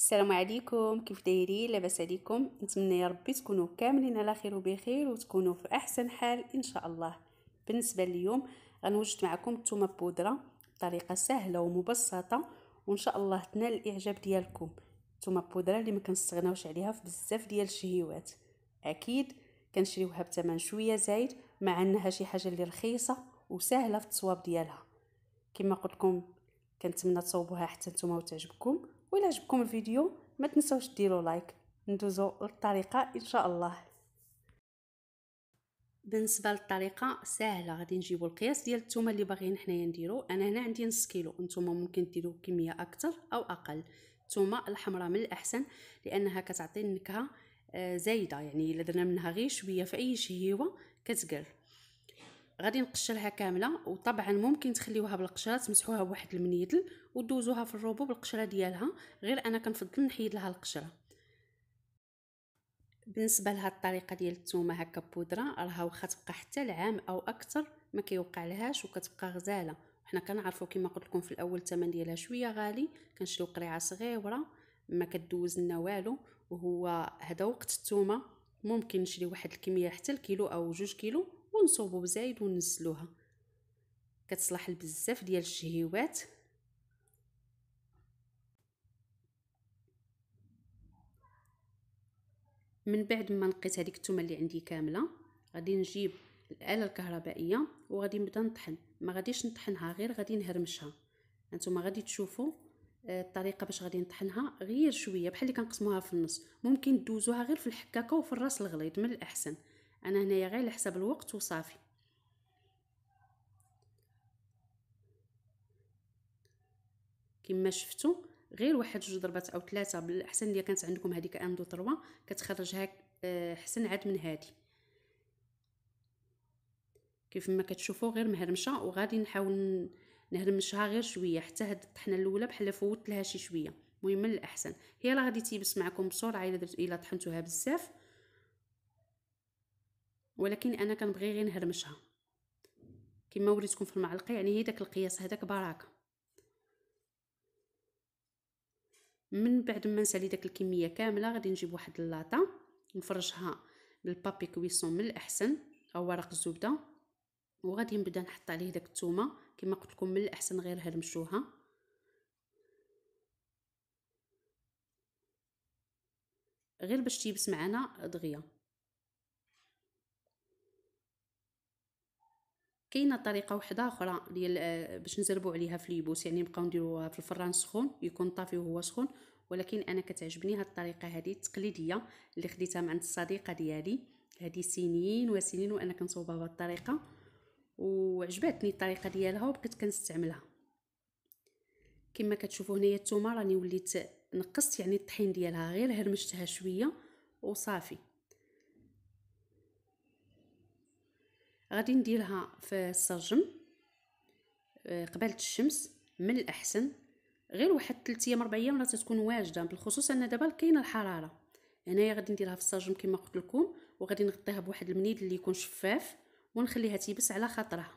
السلام عليكم كيف دايرين لاباس عليكم نتمنى يا ربي تكونوا كاملين على خير وبخير وتكونوا في احسن حال ان شاء الله بالنسبه لليوم غنوجد معكم الثومه بودره بطريقه سهله ومبسطه وان شاء الله تنال الاعجاب ديالكم الثومه بودره اللي ما كنستغناوش عليها في بزاف ديال الشهيوات اكيد كنشريوها بثمن شويه زايد مع انها شي حاجه اللي رخيصه وسهله في التصواب ديالها كما قلت لكم كنتمنى تصوبوها حتى نتوما وتعجبكم وإلا عجبكم الفيديو ما تنسوش ديروا لايك ندوزو للطريقه ان شاء الله بالنسبه للطريقه سهله غادي نجيبو القياس ديال التومة اللي باغيين حنايا نديرو انا هنا عندي نص كيلو نتوما ممكن ديرو كميه اكثر او اقل التومة الحمراء من الاحسن لانها كتعطي النكهه آه، زايده يعني الا درنا منها غير شويه في اي شهيوه كتقر غادي نقشرها كامله وطبعا ممكن تخليوها بالقشره تمسحوها بواحد المنيدل ودوزوها في الروبو بالقشره ديالها غير انا كنفضل نحيد لها القشره بالنسبه لهاد الطريقه ديال الثومه هكا بودره راها واخا تبقى حتى العام او اكثر ما كيوقع لهاش وكتبقى غزاله وحنا كنعرفوا كما قلت لكم في الاول الثمن ديالها شويه غالي كنشريو قريعه صغيره ما كدوز لنا والو وهو هذا وقت الثومه ممكن نشري واحد الكميه حتى الكيلو او جوج كيلو ونصوبو بزايد ونزلوها كتصلح لبزاف ديال الشهيوات من بعد ما نقيت هذيك التومه اللي عندي كامله غادي نجيب الاله الكهربائيه وغادي نبدا نطحن ما غاديش نطحنها غير غادي نهرمشها انتما غادي تشوفوا آه، الطريقه باش غادي نطحنها غير شويه بحال اللي كنقسموها في النص ممكن دوزوها غير في الحكاكه وفي الراس الغليظ من الاحسن انا هنايا غير على حساب الوقت وصافي كما شفتوا غير واحد جوج ضربات او ثلاثه بالاحسن اللي كانت عندكم هذيك ان دو تروا كتخرجها آه، حسن عاد من هذه كيف ما كتشوفوا غير مهرمشه وغادي نحاول نهرمشها غير شويه حتى هاد الطحنه الاولى بحال فوت لها شي شويه المهم الاحسن هي راه غادي تيبس معكم بسرعه الا درت الا طحنتوها بزاف ولكن انا كنبغي غير نهرمشها كما وريتكم في المعلقه يعني هي داك القياس هذاك بركه من بعد ما نسالي داك الكميه كامله غادي نجيب واحد اللاطه نفرشها بالبابي كويسون من الاحسن او ورق الزبده وغادي نبدا نحط عليه داك الثومه كما قلت لكم من الاحسن غير هرمشوها غير باش تيبس معنا دغيا كاينه طريقه وحده اخرى ديال آه، باش نزربوا عليها في ليبوس يعني نبقاو نديروها في الفران سخون يكون طافي وهو سخون ولكن انا كتعجبني هاد الطريقه هذه التقليديه اللي خديتها من عند الصديقه ديالي هذه سنين وسنين وانا كنصوبها بهاد الطريقه وعجبتني الطريقه ديالها وبقيت كنستعملها كما كتشوفوا هنايا الثومه راني وليت نقصت يعني الطحين ديالها غير هرمشتها شويه وصافي غادي نديرها في السرجم آه، قبالة الشمس من الاحسن غير واحد 3 ايام 4 ايام راه تتكون واجده بالخصوص ان دابا كاينه الحراره هنايا غادي نديرها في السرجم كما قلت لكم وغادي نغطيها بواحد المنيد اللي يكون شفاف ونخليها تيبس على خاطرها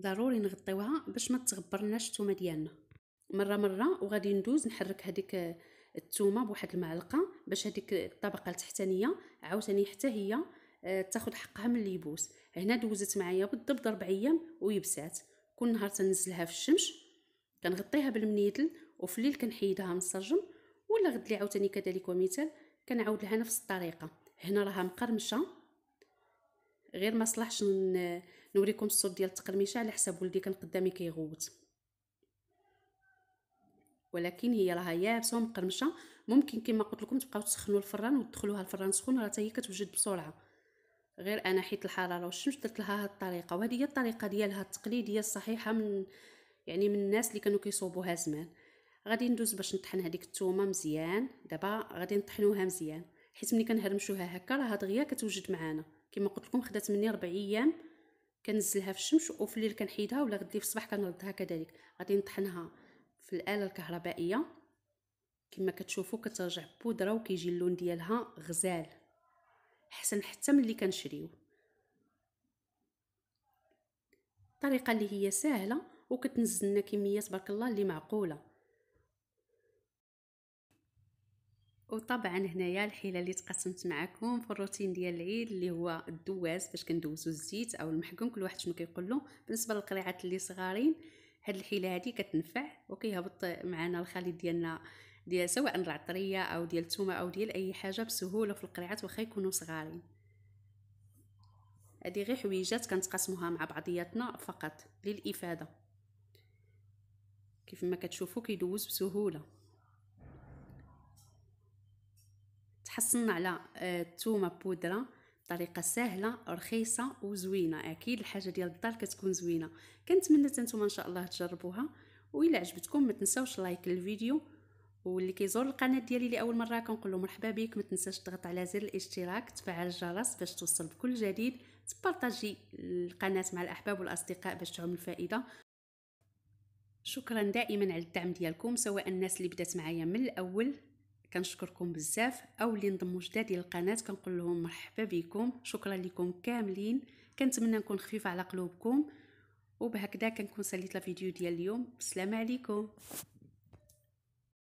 ضروري نغطيوها باش ما تغبرناش الثومه ديالنا مره مره وغادي ندوز نحرك هذيك آه، الثومه بواحد المعلقه باش هذيك الطبقه التحتانيه عاوتاني حتى هي آه، تاخذ حقها من الليبوس هنا دوزت معايا بالضبط اربع ايام ويبسات كل نهار تنزلها في الشمس كنغطيها بالمنيدل وفي الليل كنحيدها من السرجم ولا غد لي عاوتاني كذلك ومثال كنعاود لها نفس الطريقه هنا راها مقرمشه غير ما صلحش نوريكم الصوت ديال التقرمشه على حساب ولدي كان قدامي كيغوت ولكن هي راها يابسه ومقرمشه ممكن كما قلت لكم تبقاو تسخنوا الفران وتدخلوها الفران سخون راه حتى هي كتوجد بسرعه غير انا حيت الحراره والشمس درت لها هاد الطريقه وهذه هي الطريقه ديالها التقليديه الصحيحه من يعني من الناس اللي كانوا كيصوبوها زمان غادي ندوز باش نطحن هذيك الثومه مزيان دابا غادي نطحنوها مزيان حيت ملي كنهرمشوها هكا راها دغيا كتوجد معانا كما قلت لكم خدات مني 4 ايام كنزلها في الشمس وفي الليل كنحيدها ولا غدي في الصباح كنردها كذلك غادي نطحنها في الاله الكهربائيه كما كتشوفوا كترجع بودره وكيجي اللون ديالها غزال حسن حتى ملي كنشريو الطريقه اللي هي سهله وكتنزلنا كميه تبارك الله اللي معقوله وطبعا هنايا الحيله اللي تقسمت معكم في الروتين ديال العيد اللي هو الدواز فاش كندوزو الزيت او المحكم كل واحد شنو كيقول له بالنسبه للقريعات اللي صغارين هاد الحيله هادي كتنفع وكيهبط معنا الخليط ديالنا ديال سواء العطريه او ديال الثومه او ديال اي حاجه بسهوله في القريعات واخا يكونوا صغارين هذه غير حويجات كنتقاسموها مع بعضياتنا فقط للافاده كيف ما كتشوفوا كيدوز بسهوله تحصلنا على الثومه آه، بودره بطريقه سهله رخيصه وزوينه اكيد الحاجه ديال الدار كتكون زوينه كنتمنى نتوما ان شاء الله تجربوها و عجبتكم ما تنساوش لايك للفيديو واللي كيزور القناه ديالي لاول مره كنقول له مرحبا بك ما تنساش تضغط على زر الاشتراك تفعل الجرس باش توصل بكل جديد تبارطاجي القناه مع الاحباب والاصدقاء باش تعم الفائده شكرا دائما على الدعم ديالكم سواء الناس اللي بدات معايا من الاول كنشكركم بزاف او اللي انضموا جداد للقناه كنقول لهم مرحبا بكم شكرا لكم كاملين كنتمنى نكون خفيفه على قلوبكم وبهكذا كنكون ساليت الفيديو ديال اليوم السلام عليكم